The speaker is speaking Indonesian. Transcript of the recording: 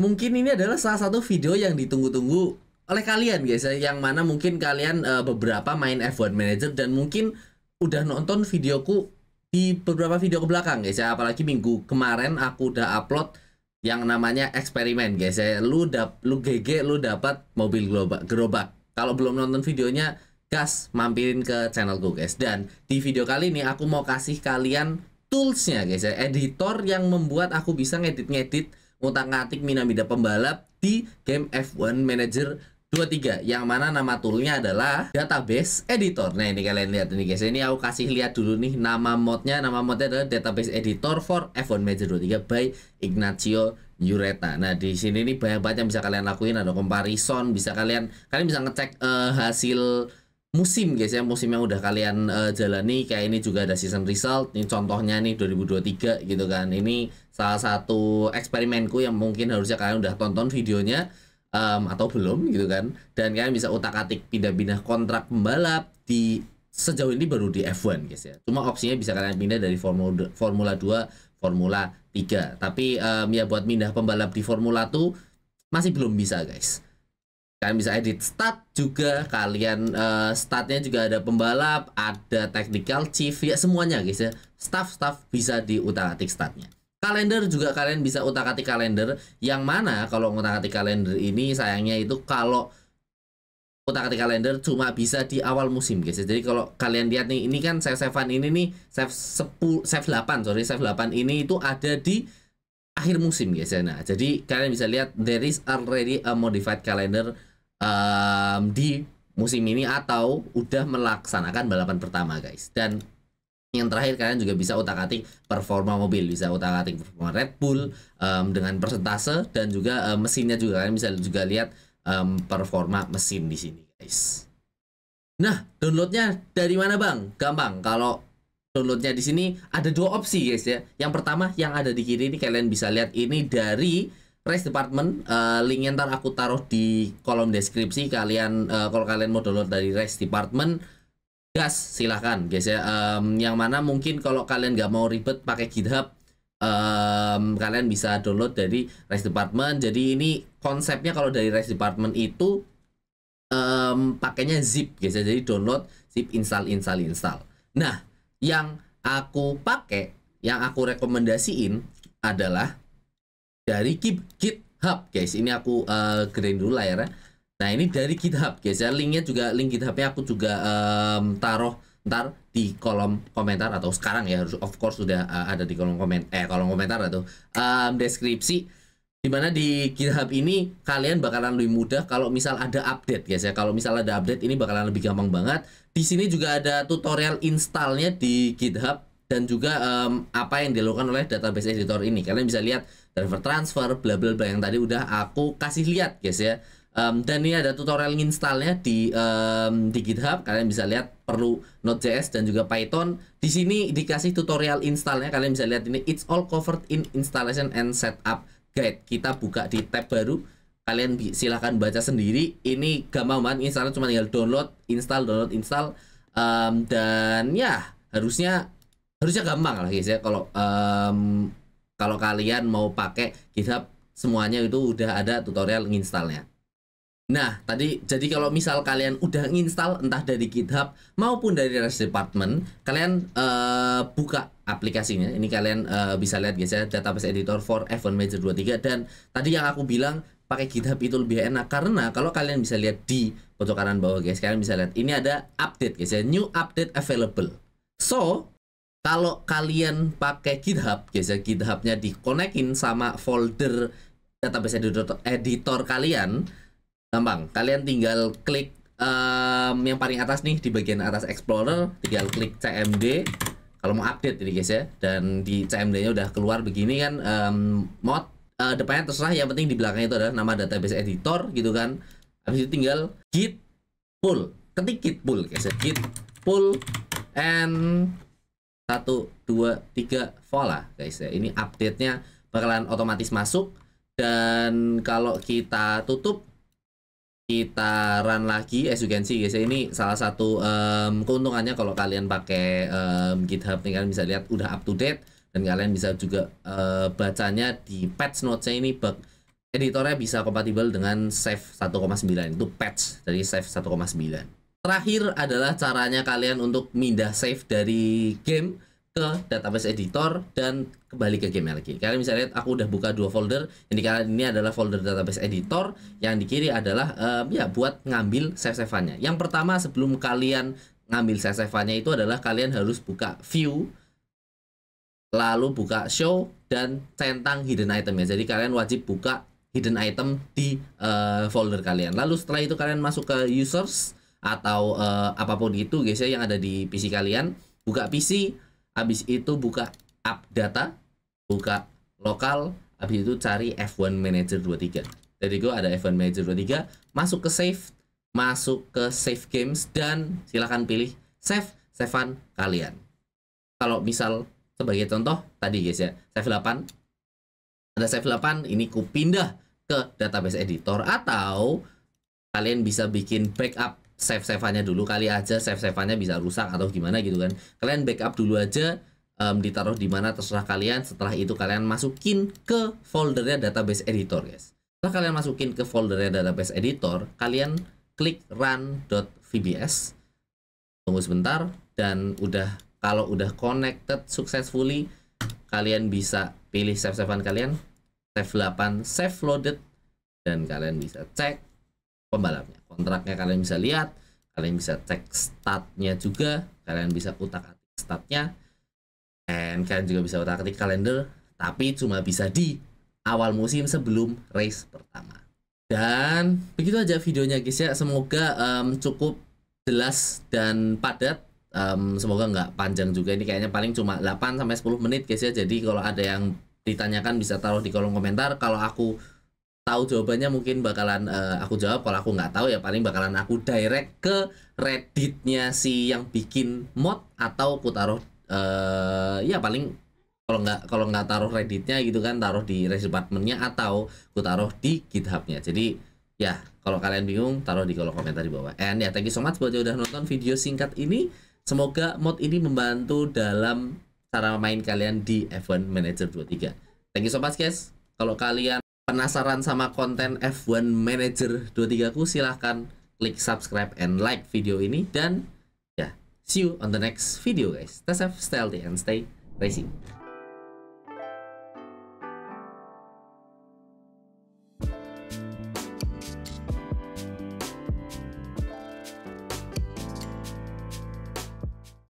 mungkin ini adalah salah satu video yang ditunggu-tunggu oleh kalian guys ya. yang mana mungkin kalian uh, beberapa main F1 Manager dan mungkin udah nonton videoku di beberapa video ke belakang guys ya apalagi minggu kemarin aku udah upload yang namanya eksperimen guys ya lu dap lu GG lu dapat mobil gerobak gerobak kalau belum nonton videonya gas mampirin ke channelku guys dan di video kali ini aku mau kasih kalian toolsnya guys ya editor yang membuat aku bisa ngedit-ngedit ngutak-ngatik Minamida pembalap di game F1 Manager 23 yang mana nama toolnya adalah database editor nah ini kalian lihat nih guys ini aku kasih lihat dulu nih nama modnya nama modnya adalah database editor for F1 Manager 23 by Ignacio Yureta. Nah di sini nih banyak banget yang bisa kalian lakuin ada comparison bisa kalian kalian bisa ngecek uh, hasil musim guys ya musim yang udah kalian uh, jalani kayak ini juga ada season result ini contohnya nih 2023 gitu kan ini salah satu eksperimenku yang mungkin harusnya kalian udah tonton videonya um, atau belum gitu kan dan kalian bisa utak-atik pindah-pindah kontrak pembalap di sejauh ini baru di F1 guys ya cuma opsinya bisa kalian pindah dari Formula Formula 2 Formula 3 tapi um, ya buat pindah pembalap di Formula tuh masih belum bisa guys kalian bisa edit stat juga kalian uh, eh, statnya juga ada pembalap ada technical chief ya semuanya guys ya staff staff bisa diutak atik statnya kalender juga kalian bisa utak atik kalender yang mana kalau utak atik kalender ini sayangnya itu kalau utak atik kalender cuma bisa di awal musim guys ya. jadi kalau kalian lihat nih ini kan save savean ini nih save 10 save delapan sorry save delapan ini itu ada di akhir musim guys ya nah jadi kalian bisa lihat there is already a modified calendar um, di musim ini atau udah melaksanakan balapan pertama guys dan yang terakhir kalian juga bisa utak-atik performa mobil bisa utak-atik performa Red Bull um, dengan persentase dan juga um, mesinnya juga kalian bisa juga lihat um, performa mesin di sini guys nah downloadnya dari mana bang gampang kalau downloadnya di sini ada dua opsi guys ya yang pertama yang ada di kiri ini kalian bisa lihat ini dari price department uh, linknya ntar aku taruh di kolom deskripsi kalian uh, kalau kalian mau download dari price department gas silahkan guys ya um, yang mana mungkin kalau kalian nggak mau ribet pakai github um, kalian bisa download dari Rest department jadi ini konsepnya kalau dari Rest department itu um, pakainya zip guys ya jadi download zip install install install nah yang aku pakai yang aku rekomendasiin adalah dari GitHub guys ini aku uh, gedein dulu layarnya nah ini dari GitHub guys ya linknya juga link GitHubnya aku juga um, taruh ntar di kolom komentar atau sekarang ya harus of course sudah uh, ada di kolom komen eh kolom komentar atau um, deskripsi dimana di GitHub ini kalian bakalan lebih mudah kalau misal ada update guys ya kalau misal ada update ini bakalan lebih gampang banget di sini juga ada tutorial installnya di GitHub dan juga um, apa yang dilakukan oleh database editor ini. Kalian bisa lihat driver transfer, bla bla bla yang tadi udah aku kasih lihat, guys ya. Um, dan ini ada tutorial installnya di um, di GitHub. Kalian bisa lihat perlu Node.js dan juga Python. Di sini dikasih tutorial installnya. Kalian bisa lihat ini it's all covered in installation and setup guide. Kita buka di tab baru. Kalian silahkan baca sendiri. Ini gampang banget. install cuma tinggal download, install, download, install. Um, dan ya harusnya harusnya gampang lah guys ya kalau um, kalau kalian mau pakai GitHub semuanya itu udah ada tutorial nginstalnya Nah, tadi jadi kalau misal kalian udah install entah dari GitHub maupun dari REST Department, kalian uh, buka aplikasinya. Ini kalian uh, bisa lihat guys ya, database editor for F1 Major 23 dan tadi yang aku bilang pakai GitHub itu lebih enak karena kalau kalian bisa lihat di pojok kanan bawah guys, kalian bisa lihat ini ada update guys ya, new update available. So, kalau kalian pakai GitHub, biasa GitHubnya dikonekin sama folder database editor, editor kalian, gampang. Kalian tinggal klik um, yang paling atas nih di bagian atas Explorer, tinggal klik CMD. Kalau mau update ini guys ya, dan di CMD-nya udah keluar begini kan um, mod uh, depannya terserah, yang penting di belakangnya itu adalah nama database editor gitu kan. Habis itu tinggal git pull, ketik git pull guys ya, git pull and 1, 2, 3 voila guys ya. Ini update-nya bakalan otomatis masuk dan kalau kita tutup kita run lagi as you can see guys ya. ini salah satu um, keuntungannya kalau kalian pakai um, GitHub nih kalian bisa lihat udah up to date dan kalian bisa juga uh, bacanya di patch notes-nya ini bug editornya bisa kompatibel dengan save 1.9 itu patch dari save 1.9 Terakhir adalah caranya kalian untuk mindah save dari game ke database editor dan kembali ke game lagi. Kalian bisa lihat aku udah buka dua folder. Ini kalian ini adalah folder database editor, yang di kiri adalah um, ya buat ngambil save save-nya. Yang pertama sebelum kalian ngambil save save-nya itu adalah kalian harus buka view lalu buka show dan centang hidden item ya. Jadi kalian wajib buka hidden item di uh, folder kalian. Lalu setelah itu kalian masuk ke users atau uh, apapun itu guys ya yang ada di PC kalian buka PC habis itu buka app data buka lokal habis itu cari F1 Manager 23 jadi gue ada F1 Manager 23 masuk ke save masuk ke save games dan silahkan pilih save savean kalian kalau misal sebagai contoh tadi guys ya save 8 ada save 8 ini kupindah ke database editor atau kalian bisa bikin backup save save dulu kali aja save save bisa rusak atau gimana gitu kan kalian backup dulu aja um, ditaruh di mana terserah kalian setelah itu kalian masukin ke foldernya database editor guys setelah kalian masukin ke foldernya database editor kalian klik run.vbs tunggu sebentar dan udah kalau udah connected successfully kalian bisa pilih save save kalian save 8 save loaded dan kalian bisa cek pembalapnya. Kontraknya kalian bisa lihat, kalian bisa cek statnya juga, kalian bisa utak-atik statnya, dan kalian juga bisa utak-atik kalender, tapi cuma bisa di awal musim sebelum race pertama. Dan begitu aja videonya guys ya, semoga um, cukup jelas dan padat um, semoga nggak panjang juga ini kayaknya paling cuma 8 sampai 10 menit guys ya jadi kalau ada yang ditanyakan bisa taruh di kolom komentar kalau aku tahu jawabannya mungkin bakalan uh, aku jawab kalau aku nggak tahu ya paling bakalan aku direct ke redditnya si yang bikin mod atau aku taruh uh, ya paling kalau nggak kalau nggak taruh redditnya gitu kan taruh di departmentnya atau aku taruh di githubnya jadi ya kalau kalian bingung taruh di kolom komentar di bawah and ya thank you so much buat yang udah nonton video singkat ini semoga mod ini membantu dalam cara main kalian di event Manager 23 thank you so much guys kalau kalian Penasaran sama konten F1 Manager 23 ku silahkan klik subscribe and like video ini dan ya see you on the next video guys. Let's have healthy and stay racing.